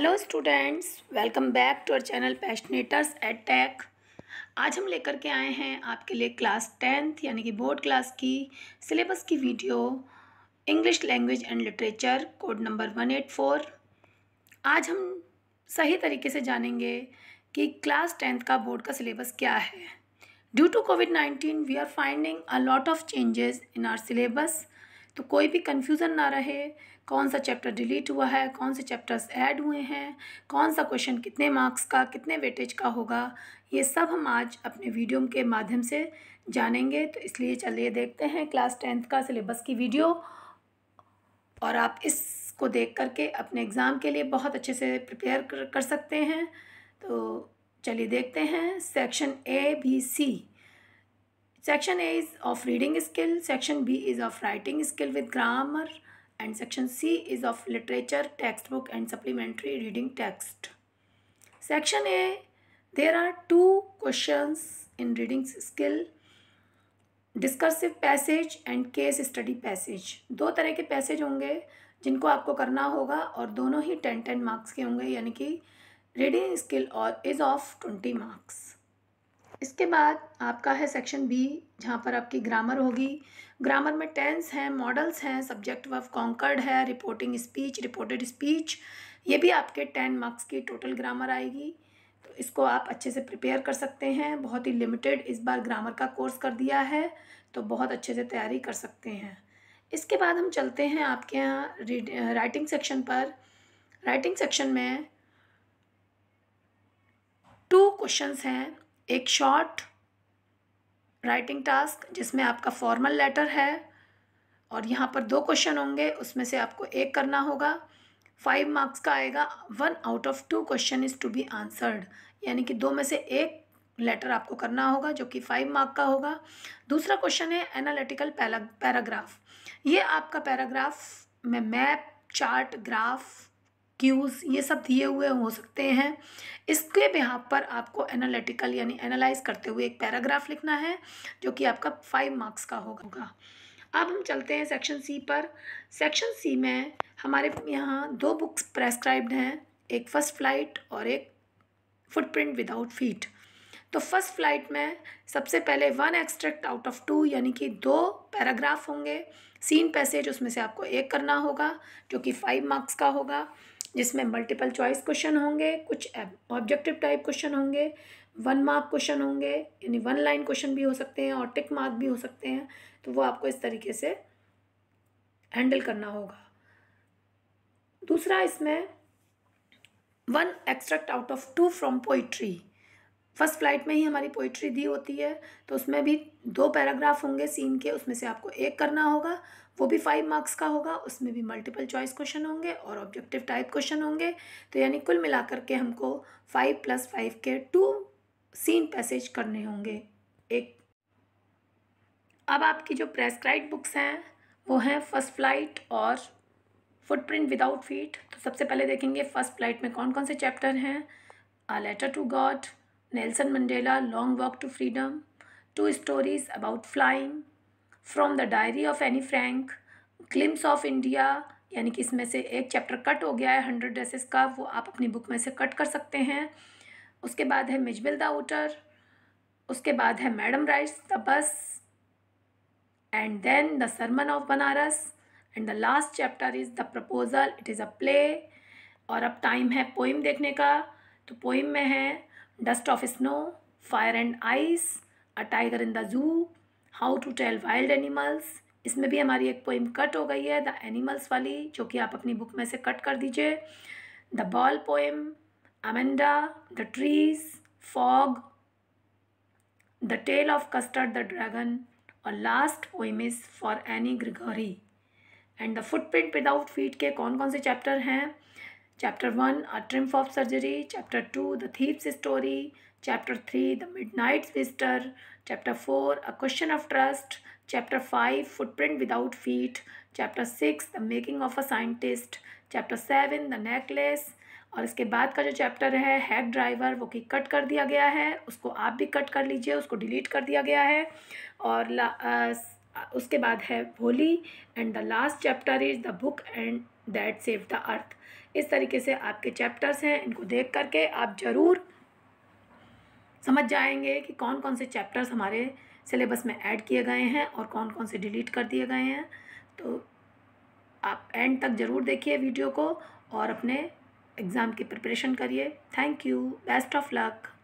Hello students welcome back to our channel passionators at tech आज हम लेकर के आए हैं आपके लिए क्लास टेंथ यानी कि बोर्ड क्लास की सिलेबस की video English language and literature code number one eight four आज हम सही तरीके से जानेंगे कि क्लास टेंथ का बोर्ड का सिलेबस क्या है due to COVID nineteen we are finding a lot of changes in our syllabus तो कोई भी कन्फ्यूज़न ना रहे कौन सा चैप्टर डिलीट हुआ है कौन से चैप्टर्स ऐड हुए हैं कौन सा क्वेश्चन कितने मार्क्स का कितने वेटेज का होगा ये सब हम आज अपने वीडियो के माध्यम से जानेंगे तो इसलिए चलिए देखते हैं क्लास टेंथ का सिलेबस की वीडियो और आप इसको देख करके अपने एग्ज़ाम के लिए बहुत अच्छे से प्रिपेयर कर, कर सकते हैं तो चलिए देखते हैं section A B C section A is of reading skill section B is of writing skill with grammar and section C is of literature textbook and supplementary reading text section A there are two question in reading skill discursive passage and case study passage दो तरह के passage होंगे जिनको आपको करना होगा और दोनों ही टेन टेन मार्क्स के होंगे यानी कि रीडिंग स्किल और इज़ ऑफ ट्वेंटी मार्क्स इसके बाद आपका है सेक्शन बी जहाँ पर आपकी ग्रामर होगी ग्रामर में टेंस हैं मॉडल्स हैं सब्जेक्ट वर्फ कॉन्कर्ड है रिपोर्टिंग स्पीच रिपोर्टेड स्पीच ये भी आपके टेन मार्क्स की टोटल ग्रामर आएगी तो इसको आप अच्छे से प्रिपेयर कर सकते हैं बहुत ही लिमिटेड इस बार ग्रामर का कोर्स कर दिया है तो बहुत अच्छे से तैयारी कर सकते हैं इसके बाद हम चलते हैं आपके यहाँ राइटिंग सेक्शन पर राइटिंग सेक्शन में टू क्वेश्चंस हैं एक शॉर्ट राइटिंग टास्क जिसमें आपका फॉर्मल लेटर है और यहाँ पर दो क्वेश्चन होंगे उसमें से आपको एक करना होगा फाइव मार्क्स का आएगा one out of two question is to be answered यानी कि दो में से एक लेटर आपको करना होगा जो कि फाइव मार्क का होगा दूसरा क्वेश्चन है एनालिटिकल पैराग्राफ ये आपका पैराग्राफ में मैप चार्ट ग्राफ क्यूज़ ये सब दिए हुए हो सकते हैं इसके बिहाब पर आपको एनालिटिकल यानी एनालाइज करते हुए एक पैराग्राफ लिखना है जो कि आपका फाइव मार्क्स का होगा अब हम चलते हैं सेक्शन सी पर सेक्शन सी में हमारे यहाँ दो बुक्स प्रेस्क्राइब्ड हैं एक फ़र्स्ट फ्लाइट और एक फुटप्रिंट विदाउट फीट तो फर्स्ट फ्लाइट में सबसे पहले one extract out of two यानी कि दो पैराग्राफ होंगे सीन पैसेज उसमें से आपको एक करना होगा जो कि फाइव मार्क्स का होगा जिसमें मल्टीपल चॉइस क्वेश्चन होंगे कुछ ऑब्जेक्टिव टाइप क्वेश्चन होंगे वन मार्क क्वेश्चन होंगे यानी वन लाइन क्वेश्चन भी हो सकते हैं और टिक मार्क भी हो सकते हैं तो वो आपको इस तरीके से हैंडल करना होगा दूसरा इसमें one extract out of two from poetry first flight में ही हमारी पोइट्री दी होती है तो उसमें भी दो पैराग्राफ होंगे सीन के उसमें से आपको एक करना होगा वो भी फाइव मार्क्स का होगा उसमें भी मल्टीपल चॉइस क्वेश्चन होंगे और ऑब्जेक्टिव टाइप क्वेश्चन होंगे तो यानी कुल मिलाकर के हमको फाइव प्लस फाइव के टू सीन पैसेज करने होंगे एक अब आपकी जो प्रेस्क्राइब बुक्स हैं वो हैं फर्स्ट फ्लाइट और फुटप्रिंट विदाउट फीट तो सबसे पहले देखेंगे फर्स्ट फ्लाइट में कौन कौन से चैप्टर हैं a letter to God Nelson Mandela, Long Walk to Freedom, Two Stories About Flying, From the Diary of Annie Frank, Glimpse of India, यानी कि इसमें से एक चैप्टर कट हो गया है हंड्रेड ड्रेसेस का वो आप अपनी बुक में से कट कर सकते हैं उसके बाद है मिजबिल द आउटर उसके बाद है madam rides the bus and then the sermon of Banaras and the last chapter is the proposal it is a play और अब टाइम है पोइम देखने का तो पोइम में है dust of snow, fire and ice, a tiger in the zoo, how to tell wild animals. इसमें भी हमारी एक पोइम कट हो गई है द एनिमल्स वाली जो कि आप अपनी बुक में से कट कर दीजिए the ball poem Amanda the trees fog the tale of custard the dragon और last poem is for Anne Gregory and the footprint without feet के कौन कौन से चैप्टर हैं chapter one a triumph of surgery chapter two the thief's story chapter three the midnight visitor chapter four a question of trust chapter five footprint without feet chapter six the making of a scientist chapter seven the necklace और इसके बाद का जो chapter है head driver वो कि cut कर दिया गया है उसको आप भी कट कर लीजिए उसको डिलीट कर दिया गया है और उसके बाद है Bholi and the last chapter is the book and that save the earth इस तरीके से आपके चैप्टर्स हैं इनको देख करके आप ज़रूर समझ जाएंगे कि कौन कौन से चैप्टर्स हमारे सिलेबस में ऐड किए गए हैं और कौन कौन से डिलीट कर दिए गए हैं तो आप एंड तक ज़रूर देखिए वीडियो को और अपने एग्ज़ाम की प्रिपरेशन करिए thank you best of luck